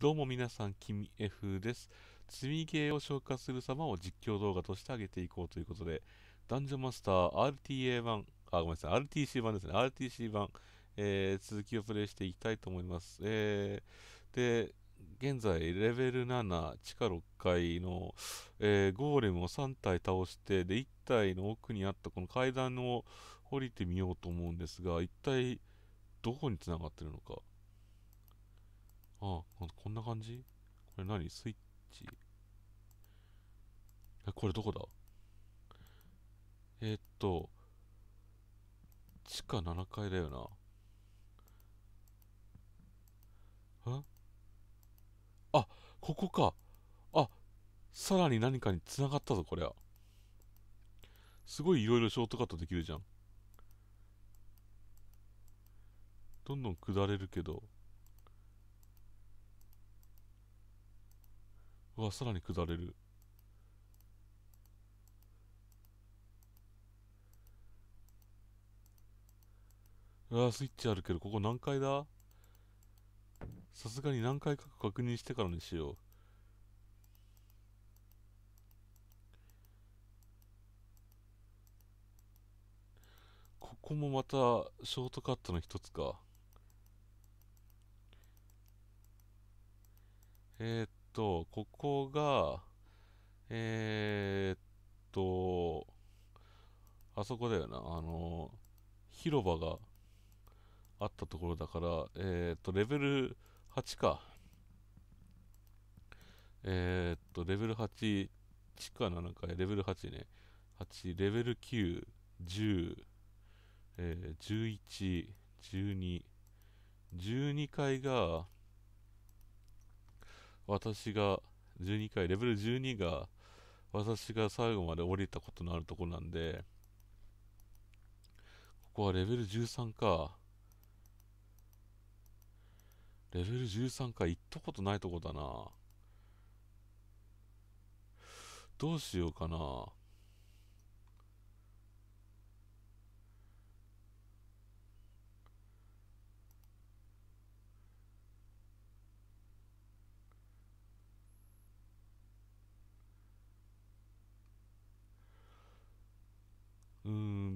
どうも皆さん、君 F です。積みゲーを消化する様を実況動画として上げていこうということで、ダンジョンマスター RTA 版、あ、ごめんなさい、RTC 版ですね、RTC 版、えー、続きをプレイしていきたいと思います。えー、で、現在、レベル7、地下6階の、えー、ゴーレムを3体倒して、で、1体の奥にあったこの階段を降りてみようと思うんですが、一体、どこに繋がってるのか。ああ、こんな感じこれ何スイッチ。あ、これどこだえー、っと、地下7階だよな。あ、ここか。あ、さらに何かに繋がったぞ、これは。すごいいろいろショートカットできるじゃん。どんどん下れるけど。うわさらに下れるうわスイッチあるけどここ何階ださすがに何階か確認してからにしようここもまたショートカットの一つかえー、っと、ここが、えー、っと、あそこだよな、あの、広場があったところだから、えー、っと、レベル8か。えー、っと、レベル8、地下7階、レベル8ね。8、レベル9、10、えー、11、12、12階が、私が12回、レベル12が私が最後まで降りたことのあるところなんで、ここはレベル13か。レベル13か、行ったことないとこだな。どうしようかな。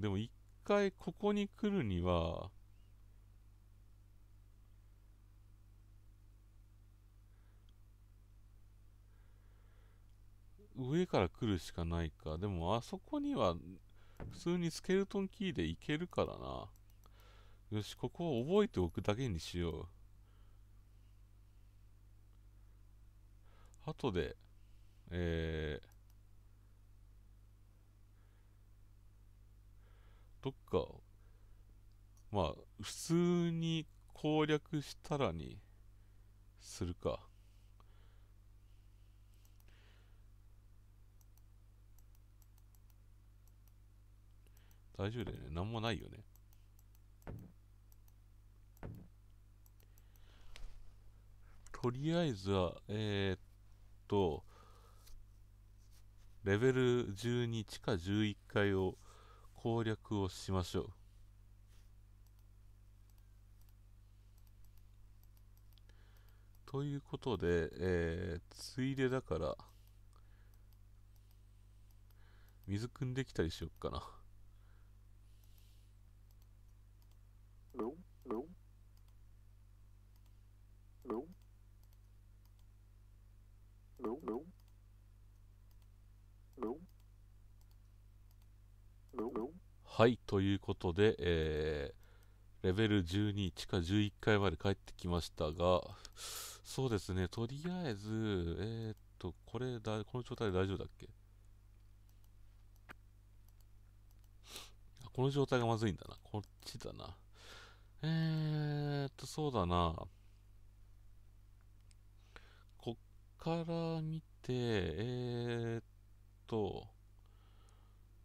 でも一回ここに来るには、上から来るしかないか。でもあそこには普通にスケルトンキーで行けるからな。よし、ここを覚えておくだけにしよう。後で、えー、どっか、まあ、普通に攻略したらにするか。大丈夫だよね。なんもないよね。とりあえずは、えー、っと、レベル12地下11階を攻略をしましょうということで、えー、ついでだから水汲んできたりしよっかなはい、ということで、えー、レベル12、地下11階まで帰ってきましたが、そうですね、とりあえず、えー、っと、これだ、この状態で大丈夫だっけこの状態がまずいんだな。こっちだな。えー、っと、そうだな。こっから見て、えー、っと、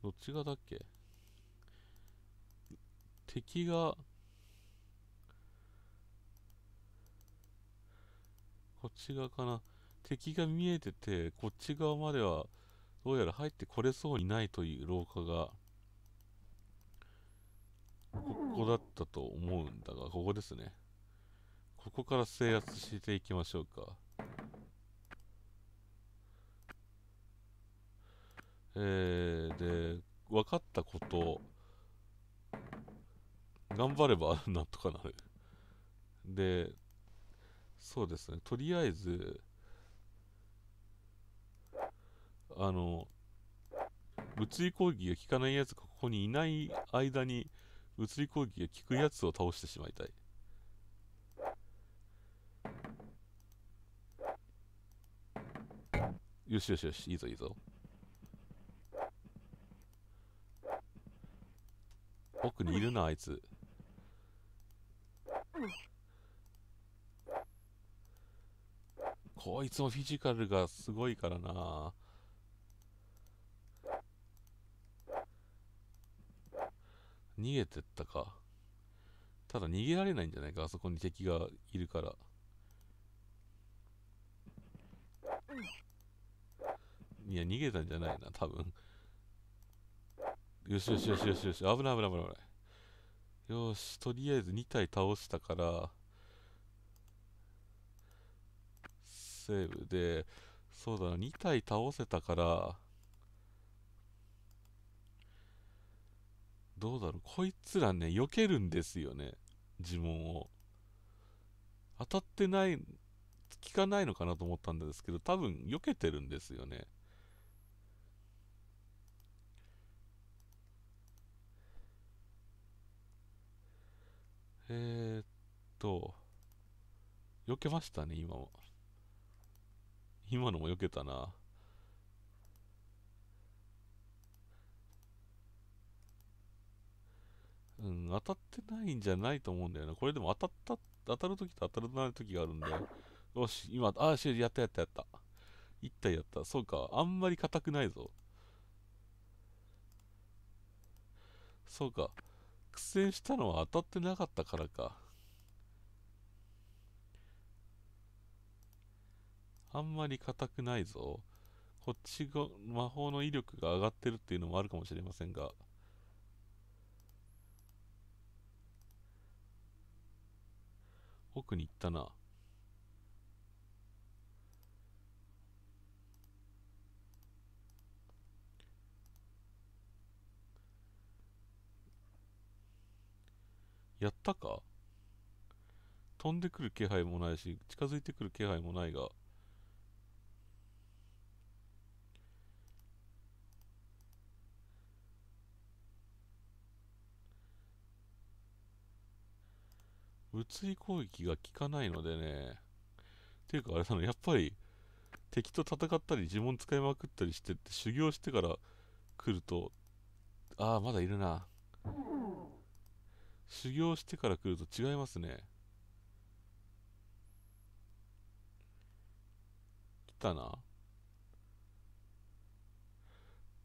どっち側だっけ敵がこっち側かな敵が見えててこっち側まではどうやら入ってこれそうにないという廊下がここだったと思うんだがここですねここから制圧していきましょうかえー、で分かったこと頑張ればなんとかなる。で、そうですね、とりあえず、あの、物理攻撃が効かないやつがここにいない間に、物理攻撃が効くやつを倒してしまいたい。よしよしよし、いいぞいいぞ。奥にいるな、あいつ。こいつもフィジカルがすごいからな逃げてったかただ逃げられないんじゃないかあそこに敵がいるからいや逃げたんじゃないな多分よしよしよしよしよし危ない危ない危ない危ないよし、とりあえず2体倒したから、セーブで、そうだな、2体倒せたから、どうだろう、こいつらね、避けるんですよね、呪文を。当たってない、効かないのかなと思ったんですけど、多分避けてるんですよね。えー、っと、避けましたね、今も。今のも避けたな。うん、当たってないんじゃないと思うんだよな、これでも当たった、当たるときと当たらないときがあるんで。よし、今、ああ、し、やったやったやった。一体やった。そうか、あんまり硬くないぞ。そうか。落選したのは当たってなかったからか。あんまり硬くないぞ。こっちが魔法の威力が上がってるっていうのもあるかもしれませんが。奥に行ったな。やったか飛んでくる気配もないし、近づいてくる気配もないが、物理攻撃が効かないのでね。っていうかあれなの、やっぱり敵と戦ったり呪文使いまくったりしてって修行してから来ると、ああ、まだいるな。修行してから来ると違いますね。来たな。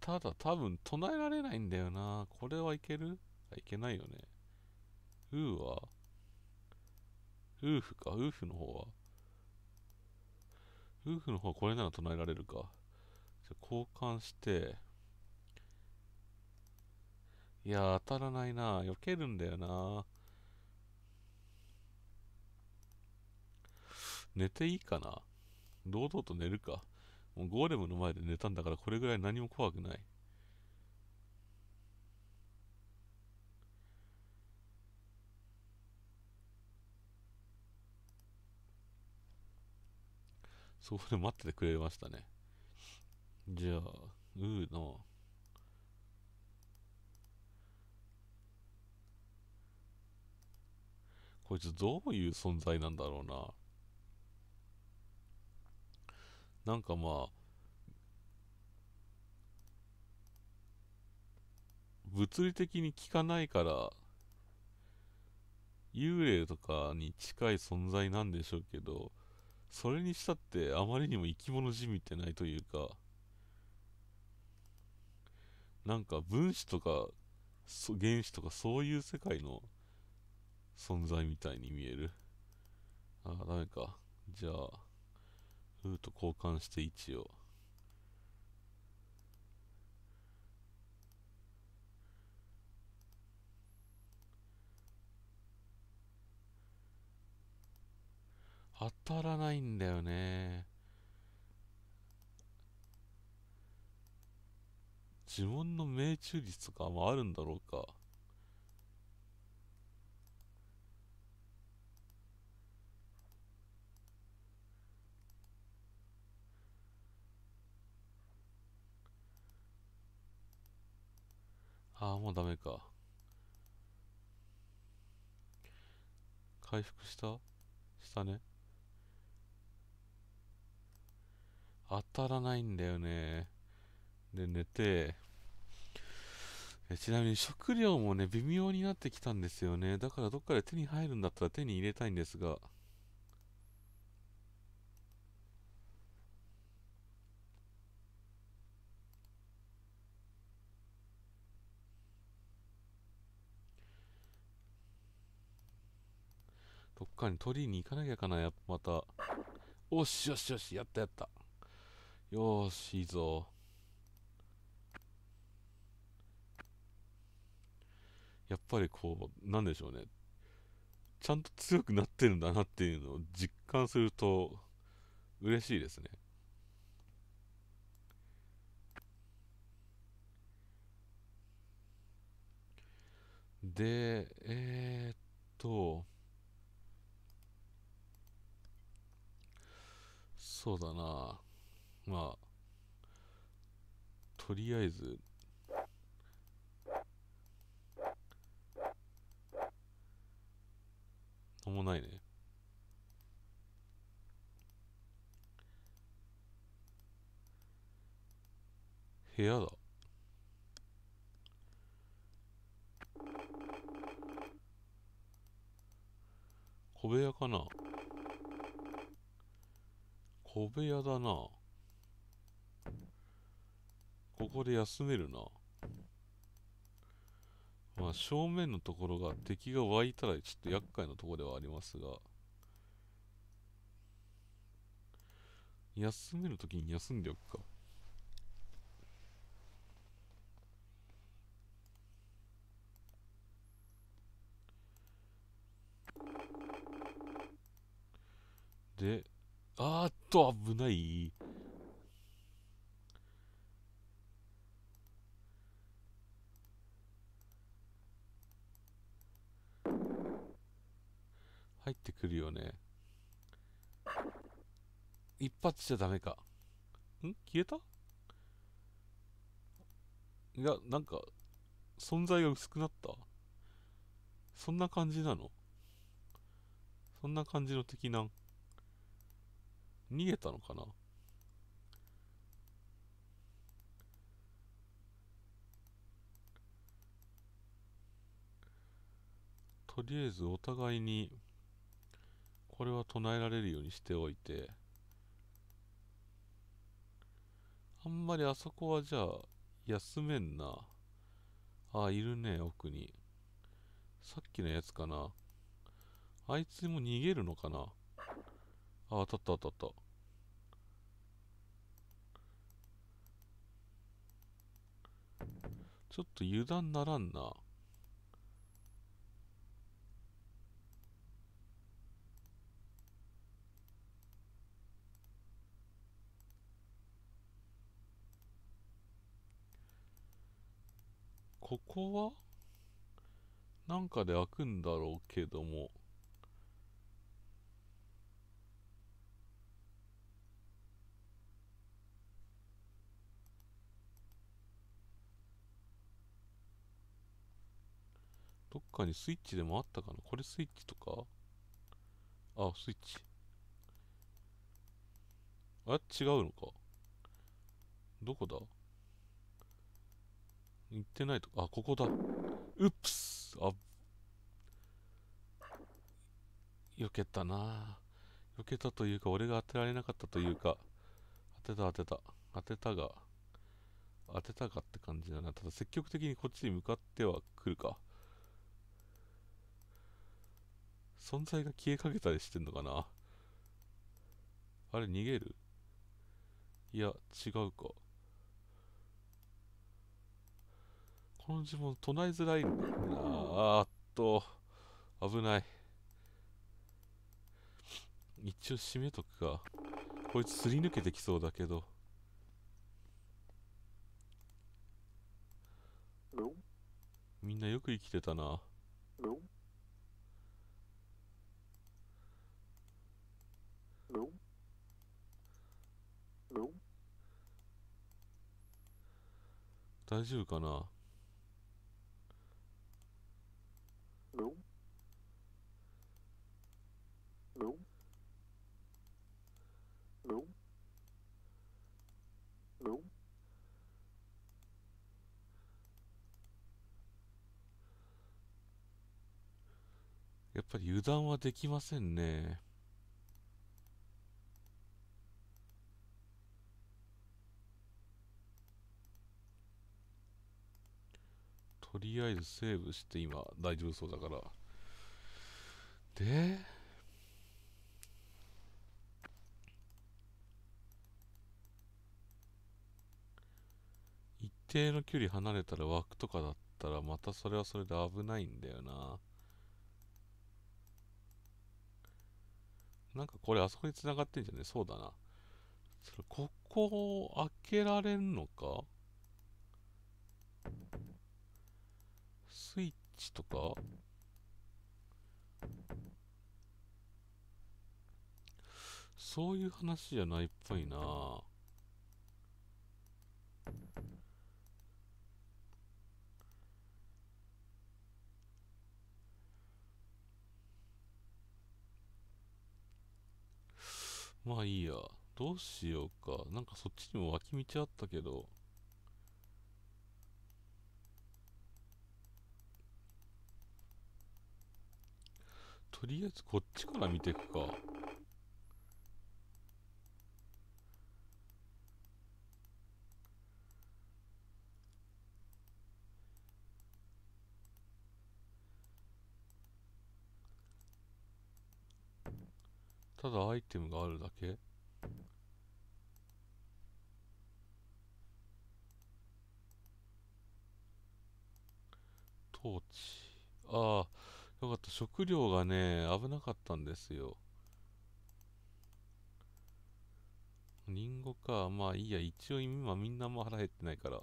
ただ多分唱えられないんだよな。これはいけるいけないよね。うーは、夫婦か、夫婦の方は。夫婦の方はこれなら唱えられるか。じゃ交換して、いや当たらないな避けるんだよな寝ていいかな堂々と寝るか。もうゴーレムの前で寝たんだからこれぐらい何も怖くない。そこで待っててくれましたね。じゃあ、うーの。こいつどういう存在なんだろうな。なんかまあ、物理的に効かないから、幽霊とかに近い存在なんでしょうけど、それにしたってあまりにも生き物じみてないというか、なんか分子とか、原子とかそういう世界の存在みたいに見える。あダメか。じゃあ、ルーと交換して位置を。当たらないんだよね。呪文の命中率とかもあるんだろうか。もうダメか。回復したしたね。当たらないんだよね。で、寝て、えちなみに食料もね、微妙になってきたんですよね。だからどっかで手に入るんだったら手に入れたいんですが。かに取りに行かなきゃかな、やまた。おしよしよし、やったやった。よーし、いいぞ。やっぱりこう、なんでしょうね。ちゃんと強くなってるんだなっていうのを実感すると、嬉しいですね。で、えー、っと、そうだなまあとりあえず何もないね部屋だ小部屋かな小部屋だな。ここで休めるな。まあ、正面のところが敵が湧いたらちょっと厄介なところではありますが、休めるときに休んでおくか。で、あーっと、危ない。入ってくるよね。一発じゃダメか。ん消えたいや、なんか、存在が薄くなったそんな感じなのそんな感じの敵なん逃げたのかなとりあえずお互いにこれは唱えられるようにしておいてあんまりあそこはじゃあ休めんなああいるね奥にさっきのやつかなあいつも逃げるのかなあ、当たった当たった。ちょっと油断ならんな。ここはなんかで開くんだろうけども。かにスイッチでもあったかなこれスイッチとかあ、スイッチ。あ、違うのか。どこだ行ってないとあ、ここだ。うっぷすあ、避けたな避けたというか、俺が当てられなかったというか、当てた当てた。当てたが、当てたがって感じだな。ただ積極的にこっちに向かっては来るか。存在が消えかけたりしてんのかなあれ逃げるいや、違うか。この呪文唱えづらいな。あーっと、危ない。一応閉めとくか。こいつすり抜けてきそうだけど。みんなよく生きてたな。大丈夫かなやっぱり油断はできませんね。とりあえずセーブして今大丈夫そうだからで一定の距離離れたら枠とかだったらまたそれはそれで危ないんだよななんかこれあそこに繋がってんじゃねそうだな。それここを開けられんのかスイッチとかそういう話じゃないっぽいなまあいいや。どうしようか。なんかそっちにも脇道あったけど。とりあえずこっちから見ていくか。ただアイテムがあるだけトーチ。ああ。よかった。食料がね、危なかったんですよ。リンゴか。まあいいや。一応今みんなも腹減ってないから。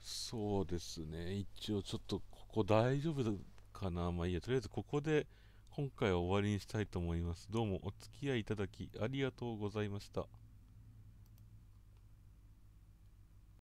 そうですね。一応ちょっとここ大丈夫かな。まあいいや。とりあえずここで今回は終わりにしたいと思います。どうもお付き合いいただきありがとうございました。